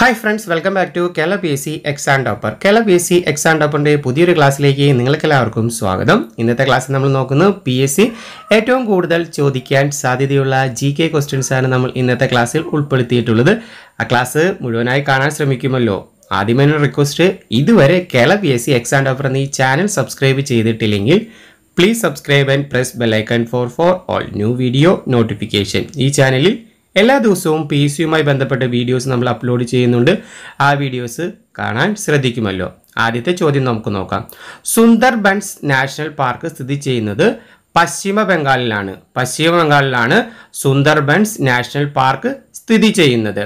hi friends welcome back to Kerala P S C exam topper Kerala P S C exam ടോപ്പറിൻ്റെ പുതിയൊരു ക്ലാസ്സിലേക്ക് നിങ്ങൾക്കെല്ലാവർക്കും സ്വാഗതം ഇന്നത്തെ ക്ലാസ്സിൽ നമ്മൾ നോക്കുന്നു പി എസ് സി ഏറ്റവും കൂടുതൽ ചോദിക്കാൻ സാധ്യതയുള്ള ജി കെ ക്വസ്റ്റ്യൻസാണ് നമ്മൾ ഇന്നത്തെ ക്ലാസ്സിൽ ഉൾപ്പെടുത്തിയിട്ടുള്ളത് ആ ക്ലാസ് മുഴുവനായി കാണാൻ ശ്രമിക്കുമല്ലോ ആദ്യമേ റിക്വസ്റ്റ് ഇതുവരെ Kerala P S C exam topper എന്ന ഈ ചാനൽ സബ്സ്ക്രൈബ് ചെയ്തിട്ടില്ലെങ്കിൽ please subscribe and press bell icon for for all new video notification ഈ ചാനലിൽ എല്ലാ ദിവസവും പി സിയുമായി ബന്ധപ്പെട്ട വീഡിയോസ് നമ്മൾ അപ്ലോഡ് ചെയ്യുന്നുണ്ട് ആ വീഡിയോസ് കാണാൻ ശ്രദ്ധിക്കുമല്ലോ ആദ്യത്തെ ചോദ്യം നമുക്ക് നോക്കാം സുന്ദർബൻസ് നാഷണൽ പാർക്ക് സ്ഥിതി ചെയ്യുന്നത് പശ്ചിമ ബംഗാളിലാണ് പശ്ചിമ ബംഗാളിലാണ് സുന്ദർബൻസ് നാഷണൽ പാർക്ക് സ്ഥിതി ചെയ്യുന്നത്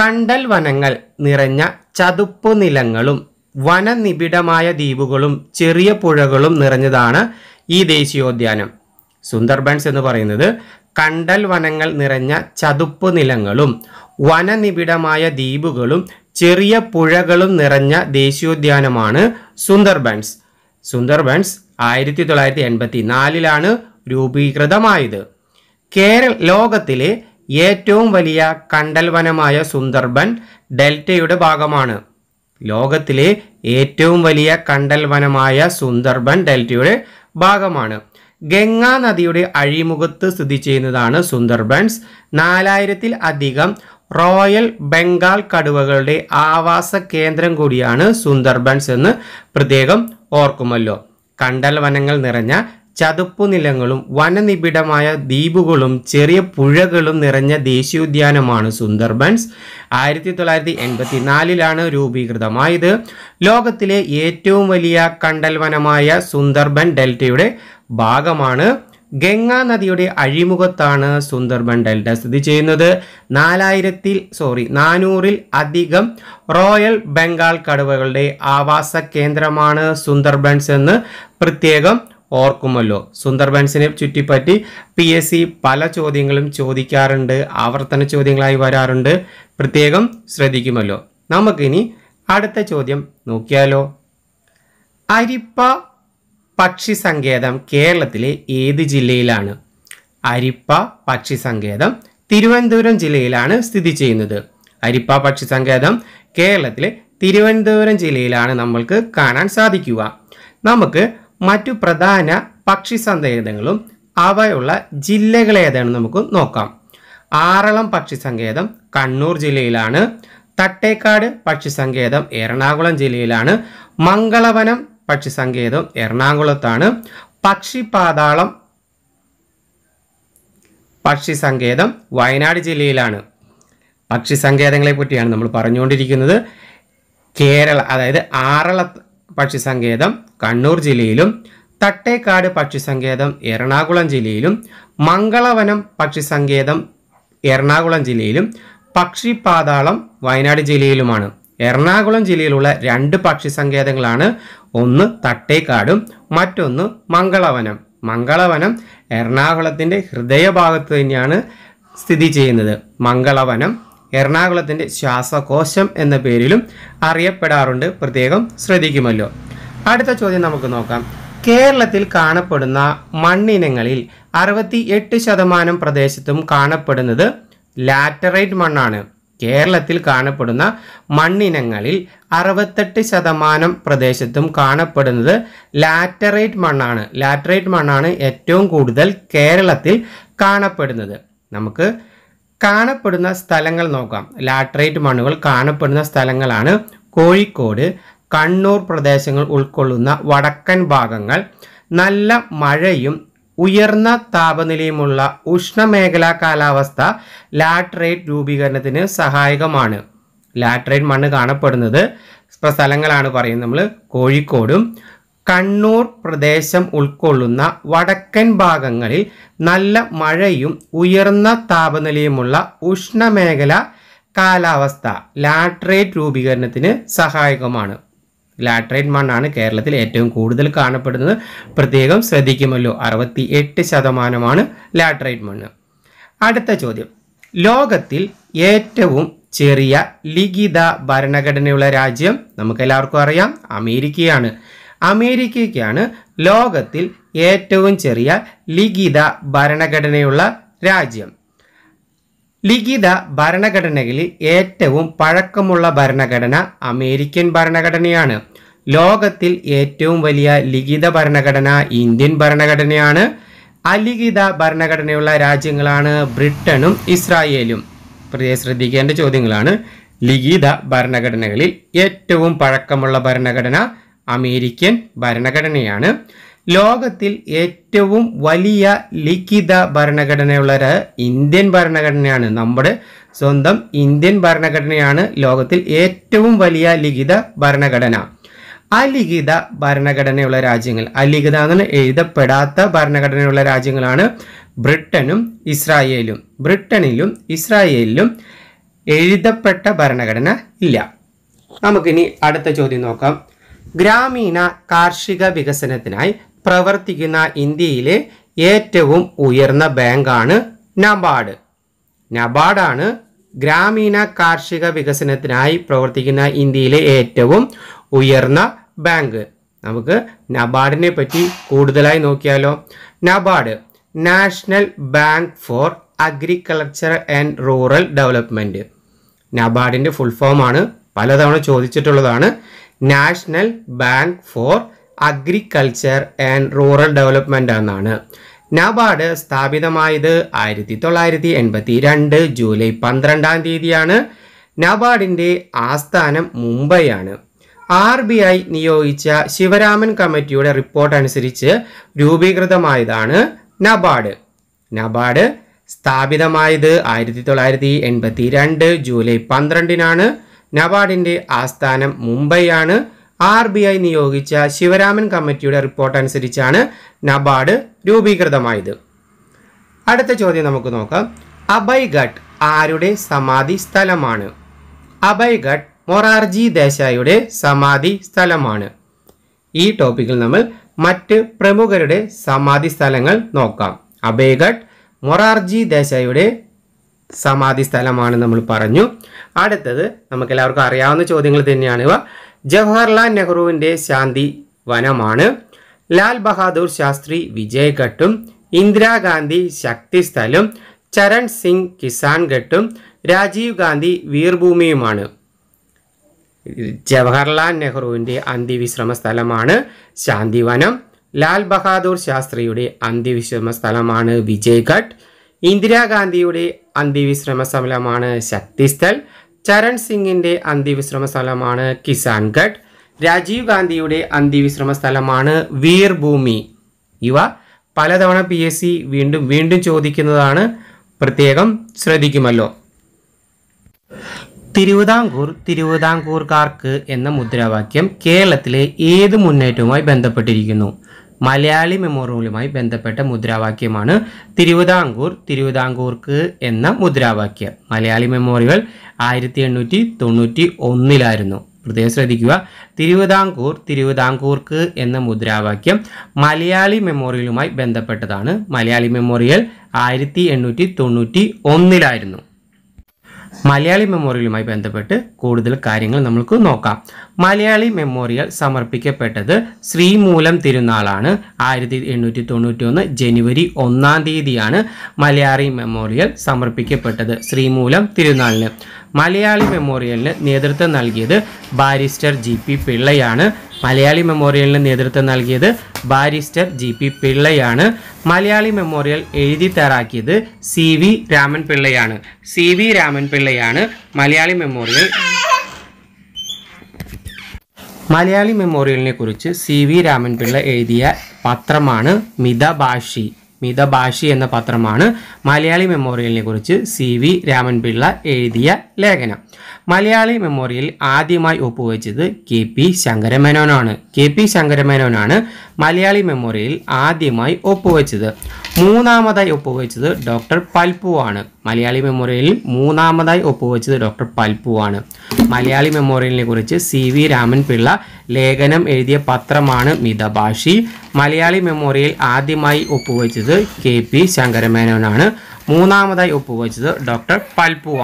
കണ്ടൽ വനങ്ങൾ നിറഞ്ഞ ചതുപ്പ് നിലങ്ങളും വനനിബിഡമായ ദ്വീപുകളും ചെറിയ പുഴകളും നിറഞ്ഞതാണ് ഈ ദേശീയോദ്യാനം സുന്ദർബൻസ് എന്ന് പറയുന്നത് കണ്ടൽ വനങ്ങൾ നിറഞ്ഞ ചതുപ്പ് നിലങ്ങളും വനനിബിഡമായ ദ്വീപുകളും ചെറിയ പുഴകളും നിറഞ്ഞ ദേശീയോദ്യാനമാണ് സുന്ദർബൻസ് സുന്ദർബൻസ് ആയിരത്തി തൊള്ളായിരത്തി എൺപത്തി നാലിലാണ് രൂപീകൃതമായത് കേരള ലോകത്തിലെ ഏറ്റവും വലിയ കണ്ടൽവനമായ സുന്ദർബൻ ഡെൽറ്റയുടെ ഭാഗമാണ് ലോകത്തിലെ ഏറ്റവും വലിയ കണ്ടൽവനമായ സുന്ദർബൻ ഡെൽറ്റയുടെ ഭാഗമാണ് ഗംഗാ നദിയുടെ അഴിമുഖത്ത് സ്ഥിതി ചെയ്യുന്നതാണ് സുന്ദർബൻസ് നാലായിരത്തിൽ അധികം റോയൽ ബംഗാൾ കടുവകളുടെ ആവാസ കേന്ദ്രം കൂടിയാണ് സുന്ദർബൻസ് എന്ന് പ്രത്യേകം ഓർക്കുമല്ലോ കണ്ടൽ വനങ്ങൾ നിറഞ്ഞ ചതുപ്പുനിലങ്ങളും വനനിബിഡമായ ദ്വീപുകളും ചെറിയ പുഴകളും നിറഞ്ഞ ദേശീയോദ്യാനമാണ് സുന്ദർബൻസ് ആയിരത്തി തൊള്ളായിരത്തി എൺപത്തി നാലിലാണ് രൂപീകൃതമായത് ലോകത്തിലെ ഏറ്റവും വലിയ കണ്ടൽവനമായ സുന്ദർബൻ ഡെൽറ്റയുടെ ഭാഗമാണ് ഗംഗാ നദിയുടെ അഴിമുഖത്താണ് സുന്ദർബൻ ഡെൽറ്റ സ്ഥിതി ചെയ്യുന്നത് നാലായിരത്തിൽ സോറി നാനൂറിൽ അധികം റോയൽ ബംഗാൾ കടുവകളുടെ ആവാസ കേന്ദ്രമാണ് സുന്ദർബൻസ് എന്ന് പ്രത്യേകം ഓർക്കുമല്ലോ സുന്ദർബൻസിനെ ചുറ്റിപ്പറ്റി പി എസ് സി പല ചോദ്യങ്ങളും ചോദിക്കാറുണ്ട് ആവർത്തന ചോദ്യങ്ങളായി വരാറുണ്ട് പ്രത്യേകം ശ്രദ്ധിക്കുമല്ലോ നമുക്കിനി അടുത്ത ചോദ്യം നോക്കിയാലോ അരിപ്പ പക്ഷി സങ്കേതം കേരളത്തിലെ ഏത് ജില്ലയിലാണ് അരിപ്പ പക്ഷി സങ്കേതം തിരുവനന്തപുരം ജില്ലയിലാണ് സ്ഥിതി ചെയ്യുന്നത് അരിപ്പ പക്ഷി സങ്കേതം കേരളത്തിലെ തിരുവനന്തപുരം ജില്ലയിലാണ് നമ്മൾക്ക് കാണാൻ സാധിക്കുക നമുക്ക് മറ്റു പ്രധാന പക്ഷി സങ്കേതങ്ങളും അവയുള്ള ജില്ലകൾ ഏതാണെന്ന് നമുക്ക് നോക്കാം ആറളം പക്ഷി സങ്കേതം കണ്ണൂർ ജില്ലയിലാണ് തട്ടേക്കാട് പക്ഷി സങ്കേതം എറണാകുളം ജില്ലയിലാണ് മംഗളവനം പക്ഷി സങ്കേതം എറണാകുളത്താണ് പക്ഷിപാതാളം പക്ഷി സങ്കേതം വയനാട് ജില്ലയിലാണ് പക്ഷി സങ്കേതങ്ങളെ പറ്റിയാണ് നമ്മൾ പറഞ്ഞുകൊണ്ടിരിക്കുന്നത് കേരള അതായത് ആറള പക്ഷി സങ്കേതം കണ്ണൂർ ജില്ലയിലും തട്ടേക്കാട് പക്ഷി സങ്കേതം എറണാകുളം ജില്ലയിലും മംഗളവനം പക്ഷി സങ്കേതം എറണാകുളം ജില്ലയിലും പക്ഷിപാതാളം വയനാട് ജില്ലയിലുമാണ് എറണാകുളം ജില്ലയിലുള്ള രണ്ട് പക്ഷി സങ്കേതങ്ങളാണ് ഒന്ന് തട്ടേക്കാടും മറ്റൊന്ന് മംഗളവനം മംഗളവനം എറണാകുളത്തിൻ്റെ ഹൃദയഭാഗത്ത് തന്നെയാണ് സ്ഥിതി ചെയ്യുന്നത് മംഗളവനം എറണാകുളത്തിൻ്റെ ശ്വാസകോശം എന്ന പേരിലും അറിയപ്പെടാറുണ്ട് പ്രത്യേകം ശ്രദ്ധിക്കുമല്ലോ അടുത്ത ചോദ്യം നമുക്ക് നോക്കാം കേരളത്തിൽ കാണപ്പെടുന്ന മണ്ണിനങ്ങളിൽ അറുപത്തി എട്ട് ശതമാനം പ്രദേശത്തും കാണപ്പെടുന്നത് ലാറ്ററൈറ്റ് മണ്ണാണ് കേരളത്തിൽ കാണപ്പെടുന്ന മണ്ണിനങ്ങളിൽ അറുപത്തെട്ട് ശതമാനം പ്രദേശത്തും കാണപ്പെടുന്നത് ലാറ്ററേറ്റ് മണ്ണാണ് ലാറ്ററേറ്റ് മണ്ണാണ് ഏറ്റവും കൂടുതൽ കേരളത്തിൽ കാണപ്പെടുന്നത് നമുക്ക് കാണപ്പെടുന്ന സ്ഥലങ്ങൾ നോക്കാം ലാറ്ററേറ്റ് മണ്ണുകൾ കാണപ്പെടുന്ന സ്ഥലങ്ങളാണ് കോഴിക്കോട് കണ്ണൂർ പ്രദേശങ്ങൾ ഉൾക്കൊള്ളുന്ന വടക്കൻ ഭാഗങ്ങൾ നല്ല മഴയും ഉയർന്ന താപനിലയുമുള്ള ഉഷ്ണമേഖലാ കാലാവസ്ഥ ലാട്രേറ്റ് രൂപീകരണത്തിന് സഹായകമാണ് ലാട്രേറ്റ് മണ്ണ് കാണപ്പെടുന്നത് സ്ഥലങ്ങളാണ് പറയുന്നത് നമ്മൾ കോഴിക്കോടും കണ്ണൂർ പ്രദേശം ഉൾക്കൊള്ളുന്ന വടക്കൻ ഭാഗങ്ങളിൽ നല്ല മഴയും ഉയർന്ന താപനിലയുമുള്ള ഉഷ്ണമേഖല കാലാവസ്ഥ ലാട്രേറ്റ് രൂപീകരണത്തിന് സഹായകമാണ് ലാട്രൈറ്റ് മണ്ണാണ് കേരളത്തിൽ ഏറ്റവും കൂടുതൽ കാണപ്പെടുന്നത് പ്രത്യേകം ശ്രദ്ധിക്കുമല്ലോ അറുപത്തി എട്ട് ശതമാനമാണ് ലാട്രൈറ്റ് മണ്ണ് അടുത്ത ചോദ്യം ലോകത്തിൽ ഏറ്റവും ചെറിയ ലിഖിത ഭരണഘടനയുള്ള രാജ്യം നമുക്കെല്ലാവർക്കും അറിയാം അമേരിക്കയാണ് അമേരിക്കയ്ക്കാണ് ലോകത്തിൽ ഏറ്റവും ചെറിയ ലിഖിത ഭരണഘടനയുള്ള രാജ്യം ലിഖിത ഭരണഘടനയിൽ ഏറ്റവും പഴക്കമുള്ള ഭരണഘടന അമേരിക്കൻ ഭരണഘടനയാണ് ലോകത്തിൽ ഏറ്റവും വലിയ ലിഖിത ഭരണഘടന ഇന്ത്യൻ ഭരണഘടനയാണ് അലിഖിത ഭരണഘടനയുള്ള രാജ്യങ്ങളാണ് ബ്രിട്ടനും ഇസ്രായേലും പ്രത്യേക ശ്രദ്ധിക്കേണ്ട ചോദ്യങ്ങളാണ് ലിഖിത ഭരണഘടനകളിൽ ഏറ്റവും പഴക്കമുള്ള ഭരണഘടന അമേരിക്കൻ ഭരണഘടനയാണ് ലോകത്തിൽ ഏറ്റവും വലിയ ലിഖിത ഭരണഘടനയുള്ള ഇന്ത്യൻ ഭരണഘടനയാണ് നമ്മുടെ സ്വന്തം ഇന്ത്യൻ ഭരണഘടനയാണ് ലോകത്തിൽ ഏറ്റവും വലിയ ലിഖിത ഭരണഘടന അലിഖിത ഭരണഘടനയുള്ള രാജ്യങ്ങൾ അലിഖിത എന്ന് എഴുതപ്പെടാത്ത ഭരണഘടനയുള്ള രാജ്യങ്ങളാണ് ബ്രിട്ടനും ഇസ്രായേലും ബ്രിട്ടനിലും ഇസ്രായേലിലും എഴുതപ്പെട്ട ഭരണഘടന ഇല്ല നമുക്കിനി അടുത്ത ചോദ്യം നോക്കാം ഗ്രാമീണ കാർഷിക വികസനത്തിനായി പ്രവർത്തിക്കുന്ന ഇന്ത്യയിലെ ഏറ്റവും ഉയർന്ന ബാങ്കാണ് നബാർഡ് നബാഡാണ് ഗ്രാമീണ കാർഷിക വികസനത്തിനായി പ്രവർത്തിക്കുന്ന ഇന്ത്യയിലെ ഏറ്റവും ഉയർന്ന ബാങ്ക് നമുക്ക് നബാർഡിനെ പറ്റി കൂടുതലായി നോക്കിയാലോ NABARD national bank for agriculture and rural development നബാഡിൻ്റെ ഫുൾ ഫോമാണ് പലതവണ ചോദിച്ചിട്ടുള്ളതാണ് national bank for agriculture and rural development എന്നാണ് നബാഡ് സ്ഥാപിതമായത് ആയിരത്തി തൊള്ളായിരത്തി എൺപത്തി രണ്ട് ജൂലൈ പന്ത്രണ്ടാം തീയതിയാണ് നബാഡിൻ്റെ ആസ്ഥാനം മുംബൈയാണ് ആർ ബി ഐ നിയോഗിച്ച ശിവരാമൻ കമ്മിറ്റിയുടെ റിപ്പോർട്ട് അനുസരിച്ച് രൂപീകൃതമായതാണ് നബാഡ് നബാഡ് സ്ഥാപിതമായത് ആയിരത്തി തൊള്ളായിരത്തി എൺപത്തി രണ്ട് ജൂലൈ പന്ത്രണ്ടിനാണ് നബാഡിൻ്റെ ആസ്ഥാനം മുംബൈയാണ് ആണ് ആർ ബി ഐ നിയോഗിച്ച ശിവരാമൻ കമ്മിറ്റിയുടെ റിപ്പോർട്ട് അനുസരിച്ചാണ് നബാർഡ് രൂപീകൃതമായത് അടുത്ത ചോദ്യം നമുക്ക് നോക്കാം അഭയ്ഘട്ട് ആരുടെ സമാധി സ്ഥലമാണ് അഭയ്ഘട്ട് മൊറാർജി ദേശായിയുടെ സമാധി സ്ഥലമാണ് ഈ ടോപ്പിക്കിൽ നമ്മൾ മറ്റ് പ്രമുഖരുടെ സമാധി സ്ഥലങ്ങൾ നോക്കാം അഭയ്ഘട്ട് മൊറാർജി ദേശായിയുടെ സമാധി സ്ഥലമാണ് നമ്മൾ പറഞ്ഞു അടുത്തത് നമുക്കെല്ലാവർക്കും അറിയാവുന്ന ചോദ്യങ്ങൾ തന്നെയാണ് ഇവ ജവഹർലാൽ നെഹ്റുവിൻ്റെ ശാന്തി വനമാണ് ലാൽ ബഹാദൂർ ശാസ്ത്രി വിജയഘട്ടും ഇന്ദിരാഗാന്ധി ശക്തി ചരൺ സിംഗ് കിസാൻ ഘട്ടും രാജീവ് ഗാന്ധി വീർഭൂമിയുമാണ് ജവഹർലാൽ നെഹ്റുവിൻ്റെ അന്ത്യവിശ്രമ സ്ഥലമാണ് ശാന്തിവനം ലാൽ ബഹാദൂർ ശാസ്ത്രിയുടെ അന്ത്യവിശ്രമ സ്ഥലമാണ് വിജയ്ഘട്ട് ഇന്ദിരാഗാന്ധിയുടെ അന്ത്യവിശ്രമ സ്ഥലമാണ് ശക്തിസ്ഥൽ ചരൺ സിംഗിൻ്റെ അന്ത്യവിശ്രമ സ്ഥലമാണ് കിസാൻഗഡ് രാജീവ് ഗാന്ധിയുടെ അന്ത്യവിശ്രമ സ്ഥലമാണ് വീർഭൂമി ഇവ പലതവണ പി എസ് സി വീണ്ടും വീണ്ടും ചോദിക്കുന്നതാണ് പ്രത്യേകം ശ്രദ്ധിക്കുമല്ലോ തിരുവിതാംകൂർ തിരുവിതാംകൂർക്കാർക്ക് എന്ന മുദ്രാവാക്യം കേരളത്തിലെ ഏത് മുന്നേറ്റവുമായി ബന്ധപ്പെട്ടിരിക്കുന്നു മലയാളി മെമ്മോറിയലുമായി ബന്ധപ്പെട്ട മുദ്രാവാക്യമാണ് തിരുവിതാംകൂർ തിരുവിതാംകൂർക്ക് എന്ന മുദ്രാവാക്യം മലയാളി മെമ്മോറിയൽ ആയിരത്തി എണ്ണൂറ്റി തൊണ്ണൂറ്റി ഒന്നിലായിരുന്നു പ്രത്യേകം ശ്രദ്ധിക്കുക തിരുവിതാംകൂർ തിരുവിതാംകൂർക്ക് എന്ന മുദ്രാവാക്യം മലയാളി മെമ്മോറിയലുമായി ബന്ധപ്പെട്ടതാണ് മലയാളി മെമ്മോറിയൽ ആയിരത്തി എണ്ണൂറ്റി തൊണ്ണൂറ്റി ഒന്നിലായിരുന്നു മലയാളി മെമ്മോറിയലുമായി ബന്ധപ്പെട്ട് കൂടുതൽ കാര്യങ്ങൾ നമുക്ക് നോക്കാം മലയാളി മെമ്മോറിയൽ സമർപ്പിക്കപ്പെട്ടത് ശ്രീമൂലം തിരുനാളാണ് ആയിരത്തി എണ്ണൂറ്റി തൊണ്ണൂറ്റി ഒന്ന് ജനുവരി ഒന്നാം തീയതിയാണ് മലയാളി മെമ്മോറിയൽ സമർപ്പിക്കപ്പെട്ടത് ശ്രീമൂലം തിരുനാളിന് മലയാളി മെമ്മോറിയലിന് നേതൃത്വം നൽകിയത് ബാരിസ്റ്റർ ജി പി പിള്ളയാണ് മലയാളി മെമ്മോറിയലിന് നേതൃത്വം നൽകിയത് ബാരിസ്റ്റർ ജി പി പിള്ളയാണ് മലയാളി മെമ്മോറിയൽ എഴുതി തയ്യാറാക്കിയത് സി വി രാമൻ പിള്ളയാണ് സി വി രാമൻ പിള്ളയാണ് മലയാളി മെമ്മോറിയൽ മലയാളി മെമ്മോറിയലിനെ കുറിച്ച് സി വി രാമൻപിള്ള എഴുതിയ പത്രമാണ് മിതഭാഷി മിതഭാഷി എന്ന പത്രമാണ് മലയാളി മെമ്മോറിയലിനെ കുറിച്ച് സി വി രാമൻപിള്ള എഴുതിയ ലേഖനം മലയാളി മെമ്മോറിയൽ ആദ്യമായി ഒപ്പുവെച്ചത് കെ പി ശങ്കരമേനോനാണ് കെ പി ശങ്കരമേനോനാണ് മലയാളി മെമ്മോറിയൽ ആദ്യമായി ഒപ്പുവെച്ചത് മൂന്നാമതായി ഒപ്പുവെച്ചത് ഡോക്ടർ ആണ് മലയാളി മെമ്മോറിയലിൽ മൂന്നാമതായി ഒപ്പുവെച്ചത് ഡോക്ടർ ആണ് മലയാളി മെമ്മോറിയലിനെ കുറിച്ച് സി വി രാമൻപിള്ള ലേഖനം എഴുതിയ പത്രമാണ് മിതഭാഷി മലയാളി മെമ്മോറിയൽ ആദ്യമായി ഒപ്പുവെച്ചത് കെ പി ശങ്കരമേനോനാണ് മൂന്നാമതായി ഒപ്പുവെച്ചത് ഡോക്ടർ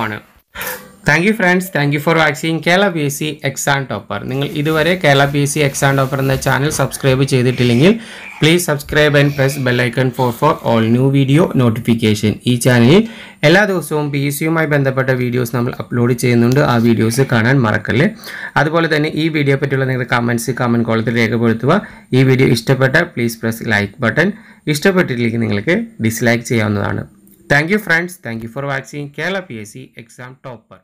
ആണ് thank you friends thank you for വാക്സിൻ Kerala P S C exam topper നിങ്ങൾ ഇതുവരെ Kerala P S C exam topper എന്ന ചാനൽ സബ്സ്ക്രൈബ് ചെയ്തിട്ടില്ലെങ്കിൽ please subscribe and press bell icon for for all new video notification ഈ ചാനലിൽ എല്ലാ ദിവസവും പി എസ് സിയുമായി ബന്ധപ്പെട്ട വീഡിയോസ് നമ്മൾ അപ്ലോഡ് ചെയ്യുന്നുണ്ട് ആ വീഡിയോസ് കാണാൻ മറക്കല്ലേ അതുപോലെ തന്നെ ഈ വീഡിയോ പറ്റിയുള്ള നിങ്ങളുടെ കമൻസ് കമൻറ്റ് കോളത്തിൽ രേഖപ്പെടുത്തുക ഈ വീഡിയോ ഇഷ്ടപ്പെട്ട പ്ലീസ് പ്രസ് ലൈക്ക് ബട്ടൺ ഇഷ്ടപ്പെട്ടിട്ടില്ലെങ്കിൽ നിങ്ങൾക്ക് ഡിസ്ലൈക്ക് ചെയ്യാവുന്നതാണ് thank you friends thank you for watching Kerala P S C exam topper